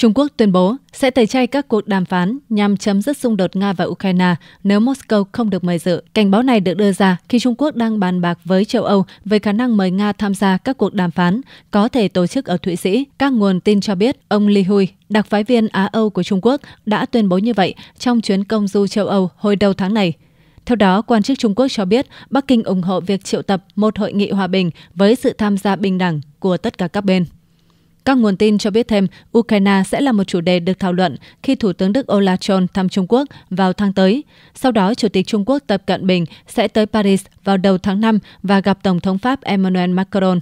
Trung Quốc tuyên bố sẽ tẩy chay các cuộc đàm phán nhằm chấm dứt xung đột Nga và Ukraine nếu Moscow không được mời dự. Cảnh báo này được đưa ra khi Trung Quốc đang bàn bạc với châu Âu về khả năng mời Nga tham gia các cuộc đàm phán có thể tổ chức ở Thụy Sĩ. Các nguồn tin cho biết ông Li Hui, đặc phái viên Á-Âu của Trung Quốc, đã tuyên bố như vậy trong chuyến công du châu Âu hồi đầu tháng này. Theo đó, quan chức Trung Quốc cho biết Bắc Kinh ủng hộ việc triệu tập một hội nghị hòa bình với sự tham gia bình đẳng của tất cả các bên. Các nguồn tin cho biết thêm, Ukraine sẽ là một chủ đề được thảo luận khi Thủ tướng Đức Olaf Scholz thăm Trung Quốc vào tháng tới. Sau đó, Chủ tịch Trung Quốc Tập Cận Bình sẽ tới Paris vào đầu tháng 5 và gặp Tổng thống Pháp Emmanuel Macron.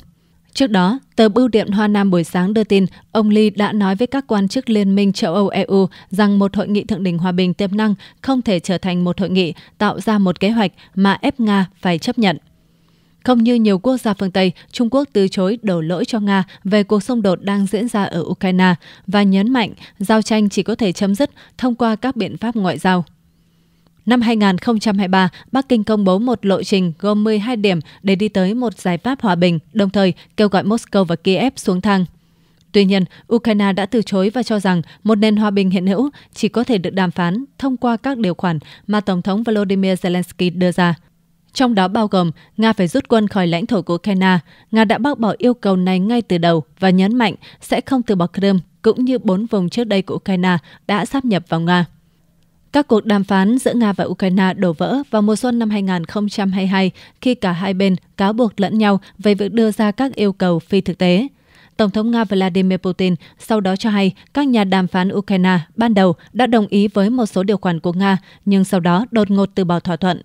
Trước đó, tờ Bưu điện Hoa Nam buổi sáng đưa tin ông Lee đã nói với các quan chức Liên minh châu Âu EU rằng một hội nghị thượng đỉnh hòa bình tiềm năng không thể trở thành một hội nghị tạo ra một kế hoạch mà ép Nga phải chấp nhận. Không như nhiều quốc gia phương Tây, Trung Quốc từ chối đổ lỗi cho Nga về cuộc xung đột đang diễn ra ở Ukraine và nhấn mạnh giao tranh chỉ có thể chấm dứt thông qua các biện pháp ngoại giao. Năm 2023, Bắc Kinh công bố một lộ trình gồm 12 điểm để đi tới một giải pháp hòa bình, đồng thời kêu gọi Moscow và Kiev xuống thang. Tuy nhiên, Ukraine đã từ chối và cho rằng một nền hòa bình hiện hữu chỉ có thể được đàm phán thông qua các điều khoản mà Tổng thống Volodymyr Zelensky đưa ra – trong đó bao gồm Nga phải rút quân khỏi lãnh thổ của ukraine Nga đã bác bỏ yêu cầu này ngay từ đầu và nhấn mạnh sẽ không từ bỏ Crimea cũng như bốn vùng trước đây của Ukraine đã sáp nhập vào Nga. Các cuộc đàm phán giữa Nga và Ukraine đổ vỡ vào mùa xuân năm 2022 khi cả hai bên cáo buộc lẫn nhau về việc đưa ra các yêu cầu phi thực tế. Tổng thống Nga Vladimir Putin sau đó cho hay các nhà đàm phán Ukraine ban đầu đã đồng ý với một số điều khoản của Nga, nhưng sau đó đột ngột từ bỏ thỏa thuận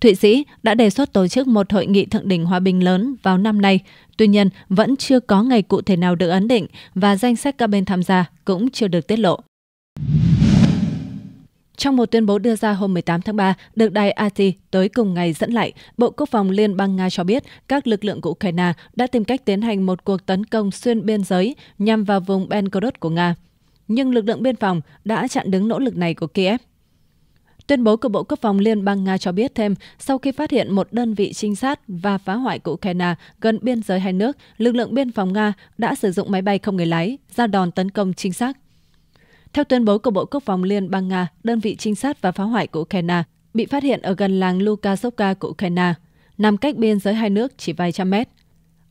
Thụy Sĩ đã đề xuất tổ chức một hội nghị thượng đỉnh hòa bình lớn vào năm nay, tuy nhiên vẫn chưa có ngày cụ thể nào được ấn định và danh sách các bên tham gia cũng chưa được tiết lộ. Trong một tuyên bố đưa ra hôm 18 tháng 3, được đài AT tới cùng ngày dẫn lại, Bộ Quốc phòng Liên bang Nga cho biết các lực lượng của Ukraine đã tìm cách tiến hành một cuộc tấn công xuyên biên giới nhằm vào vùng Belgorod của Nga. Nhưng lực lượng biên phòng đã chặn đứng nỗ lực này của Kiev. Tuyên bố của Bộ Quốc phòng Liên bang Nga cho biết thêm, sau khi phát hiện một đơn vị trinh sát và phá hoại của Ukraine gần biên giới hai nước, lực lượng biên phòng Nga đã sử dụng máy bay không người lái ra đòn tấn công trinh sát. Theo tuyên bố của Bộ Quốc phòng Liên bang Nga, đơn vị trinh sát và phá hoại của Ukraine bị phát hiện ở gần làng Lukasovka của Ukraine, nằm cách biên giới hai nước chỉ vài trăm mét.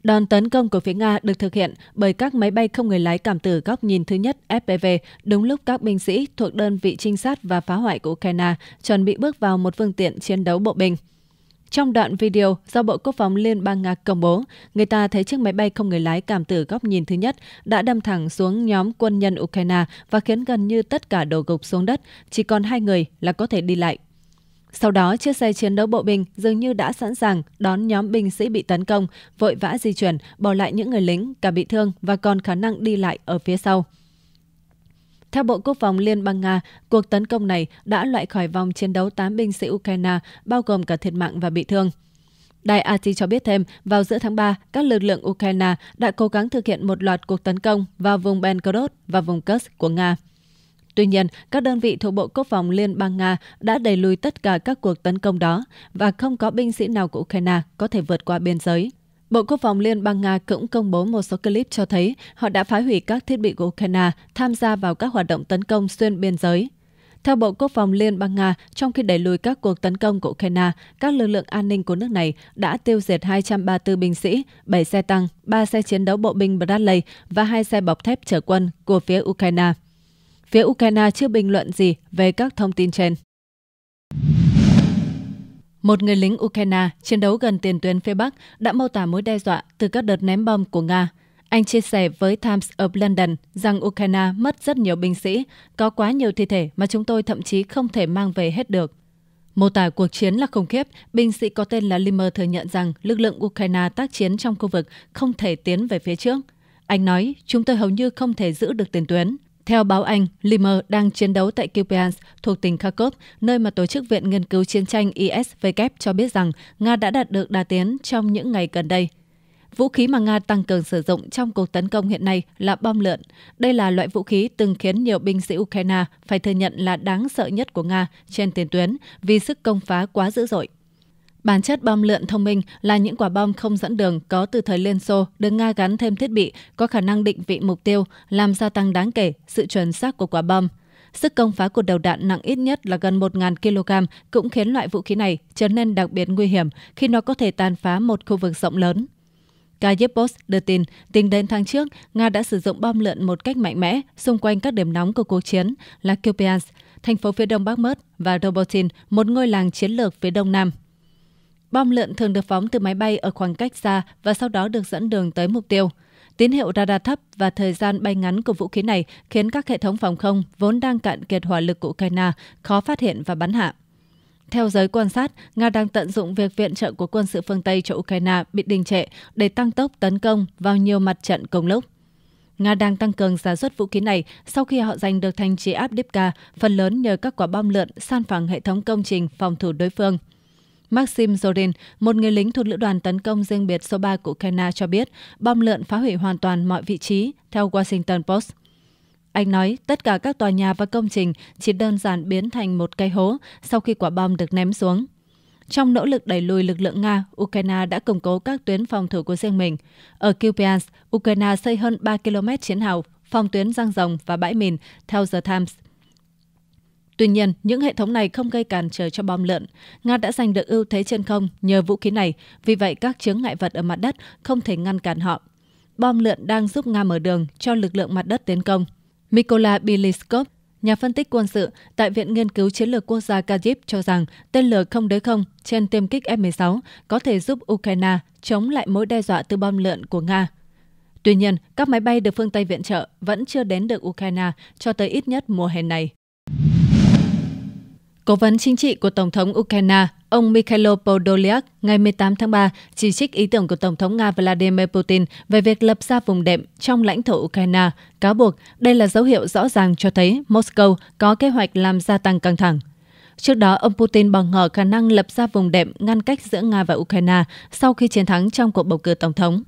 Đòn tấn công của phía Nga được thực hiện bởi các máy bay không người lái cảm tử góc nhìn thứ nhất FPV đúng lúc các binh sĩ thuộc đơn vị trinh sát và phá hoại của Ukraine chuẩn bị bước vào một phương tiện chiến đấu bộ binh. Trong đoạn video do Bộ Quốc phòng Liên bang Nga công bố, người ta thấy chiếc máy bay không người lái cảm tử góc nhìn thứ nhất đã đâm thẳng xuống nhóm quân nhân Ukraine và khiến gần như tất cả đổ gục xuống đất, chỉ còn hai người là có thể đi lại sau đó, chiếc xe chiến đấu bộ binh dường như đã sẵn sàng đón nhóm binh sĩ bị tấn công, vội vã di chuyển, bỏ lại những người lính cả bị thương và còn khả năng đi lại ở phía sau. Theo Bộ Quốc phòng Liên bang Nga, cuộc tấn công này đã loại khỏi vòng chiến đấu 8 binh sĩ Ukraine, bao gồm cả thiệt mạng và bị thương. Đài AT cho biết thêm, vào giữa tháng 3, các lực lượng Ukraine đã cố gắng thực hiện một loạt cuộc tấn công vào vùng Belgorod và vùng Kursk của Nga. Tuy nhiên, các đơn vị thuộc Bộ Quốc phòng Liên bang Nga đã đẩy lùi tất cả các cuộc tấn công đó và không có binh sĩ nào của Ukraine có thể vượt qua biên giới. Bộ Quốc phòng Liên bang Nga cũng công bố một số clip cho thấy họ đã phá hủy các thiết bị của Ukraine tham gia vào các hoạt động tấn công xuyên biên giới. Theo Bộ Quốc phòng Liên bang Nga, trong khi đẩy lùi các cuộc tấn công của Ukraine, các lực lượng an ninh của nước này đã tiêu diệt 234 binh sĩ, 7 xe tăng, 3 xe chiến đấu bộ binh Bradley và 2 xe bọc thép chở quân của phía Ukraine phía Ukraine chưa bình luận gì về các thông tin trên. Một người lính Ukraine chiến đấu gần tiền tuyến phía Bắc đã mô tả mối đe dọa từ các đợt ném bom của Nga. Anh chia sẻ với Times of London rằng Ukraine mất rất nhiều binh sĩ, có quá nhiều thi thể mà chúng tôi thậm chí không thể mang về hết được. Mô tả cuộc chiến là khủng khiếp, binh sĩ có tên là Limmer thừa nhận rằng lực lượng Ukraine tác chiến trong khu vực không thể tiến về phía trước. Anh nói, chúng tôi hầu như không thể giữ được tiền tuyến. Theo báo Anh, Limer đang chiến đấu tại Kupiansk thuộc tỉnh Kharkov, nơi mà Tổ chức Viện Nghiên cứu Chiến tranh ISW cho biết rằng Nga đã đạt được đà tiến trong những ngày gần đây. Vũ khí mà Nga tăng cường sử dụng trong cuộc tấn công hiện nay là bom lượn. Đây là loại vũ khí từng khiến nhiều binh sĩ Ukraine phải thừa nhận là đáng sợ nhất của Nga trên tiền tuyến vì sức công phá quá dữ dội. Bản chất bom lượn thông minh là những quả bom không dẫn đường có từ thời Liên Xô được Nga gắn thêm thiết bị có khả năng định vị mục tiêu, làm gia tăng đáng kể sự chuẩn xác của quả bom. Sức công phá của đầu đạn nặng ít nhất là gần 1.000 kg cũng khiến loại vũ khí này trở nên đặc biệt nguy hiểm khi nó có thể tàn phá một khu vực rộng lớn. Kayepos đưa tin, tính đến tháng trước, Nga đã sử dụng bom lượn một cách mạnh mẽ xung quanh các điểm nóng của cuộc chiến là Kupiansk, thành phố phía đông Bắc Mớt và Robotin, một ngôi làng chiến lược phía đông nam. Bom lợn thường được phóng từ máy bay ở khoảng cách xa và sau đó được dẫn đường tới mục tiêu. Tín hiệu radar thấp và thời gian bay ngắn của vũ khí này khiến các hệ thống phòng không vốn đang cạn kiệt hỏa lực của Ukraine khó phát hiện và bắn hạ. Theo giới quan sát, Nga đang tận dụng việc viện trợ của quân sự phương Tây cho Ukraine bị đình trệ để tăng tốc tấn công vào nhiều mặt trận cùng lúc. Nga đang tăng cường sản xuất vũ khí này sau khi họ giành được thành trì Abdivka, phần lớn nhờ các quả bom lượn san phẳng hệ thống công trình phòng thủ đối phương – Maxim Zorin, một người lính thuộc lữ đoàn tấn công riêng biệt số 3 của Ukraine cho biết bom lượn phá hủy hoàn toàn mọi vị trí, theo Washington Post. Anh nói tất cả các tòa nhà và công trình chỉ đơn giản biến thành một cây hố sau khi quả bom được ném xuống. Trong nỗ lực đẩy lùi lực lượng Nga, Ukraine đã củng cố các tuyến phòng thủ của riêng mình. Ở Kupiansk, Ukraine xây hơn 3 km chiến hào, phòng tuyến răng rồng và bãi mìn, theo The Times. Tuy nhiên, những hệ thống này không gây cản trở cho bom lợn. Nga đã giành được ưu thế trên không nhờ vũ khí này, vì vậy các chướng ngại vật ở mặt đất không thể ngăn cản họ. Bom lượn đang giúp Nga mở đường cho lực lượng mặt đất tiến công. Mikola Biliskov, nhà phân tích quân sự tại Viện Nghiên cứu Chiến lược Quốc gia Kyiv cho rằng tên lửa không đối không trên tiêm kích F-16 có thể giúp Ukraine chống lại mối đe dọa từ bom lượn của Nga. Tuy nhiên, các máy bay được phương Tây viện trợ vẫn chưa đến được Ukraine cho tới ít nhất mùa hè này. Cố vấn chính trị của Tổng thống Ukraine, ông Mikhailo Podolyak, ngày 18 tháng 3 chỉ trích ý tưởng của Tổng thống Nga Vladimir Putin về việc lập ra vùng đệm trong lãnh thổ Ukraine, cáo buộc đây là dấu hiệu rõ ràng cho thấy Moscow có kế hoạch làm gia tăng căng thẳng. Trước đó, ông Putin bàng ngỏ khả năng lập ra vùng đệm ngăn cách giữa Nga và Ukraine sau khi chiến thắng trong cuộc bầu cử tổng thống.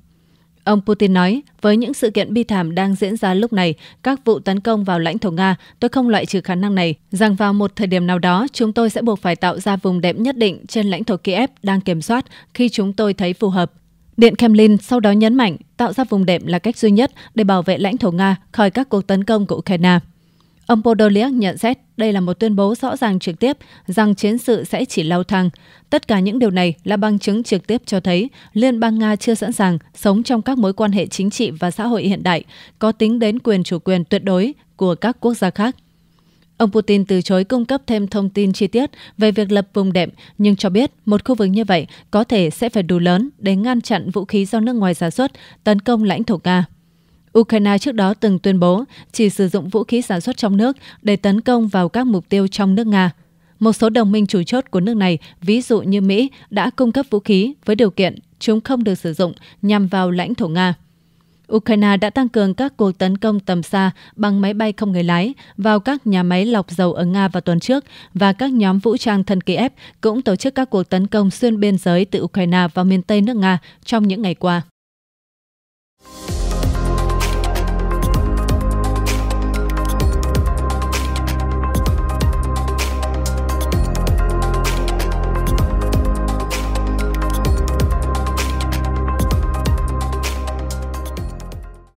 Ông Putin nói, với những sự kiện bi thảm đang diễn ra lúc này, các vụ tấn công vào lãnh thổ Nga, tôi không loại trừ khả năng này, rằng vào một thời điểm nào đó, chúng tôi sẽ buộc phải tạo ra vùng đệm nhất định trên lãnh thổ Kiev đang kiểm soát khi chúng tôi thấy phù hợp. Điện Kremlin sau đó nhấn mạnh tạo ra vùng đệm là cách duy nhất để bảo vệ lãnh thổ Nga khỏi các cuộc tấn công của Ukraine. Ông Podolyak nhận xét đây là một tuyên bố rõ ràng trực tiếp rằng chiến sự sẽ chỉ leo thăng. Tất cả những điều này là bằng chứng trực tiếp cho thấy Liên bang Nga chưa sẵn sàng sống trong các mối quan hệ chính trị và xã hội hiện đại, có tính đến quyền chủ quyền tuyệt đối của các quốc gia khác. Ông Putin từ chối cung cấp thêm thông tin chi tiết về việc lập vùng đệm, nhưng cho biết một khu vực như vậy có thể sẽ phải đủ lớn để ngăn chặn vũ khí do nước ngoài sản xuất tấn công lãnh thổ Nga. Ukraine trước đó từng tuyên bố chỉ sử dụng vũ khí sản xuất trong nước để tấn công vào các mục tiêu trong nước Nga. Một số đồng minh chủ chốt của nước này, ví dụ như Mỹ, đã cung cấp vũ khí với điều kiện chúng không được sử dụng nhằm vào lãnh thổ Nga. Ukraine đã tăng cường các cuộc tấn công tầm xa bằng máy bay không người lái vào các nhà máy lọc dầu ở Nga vào tuần trước và các nhóm vũ trang thân Kiev cũng tổ chức các cuộc tấn công xuyên biên giới từ Ukraine vào miền Tây nước Nga trong những ngày qua.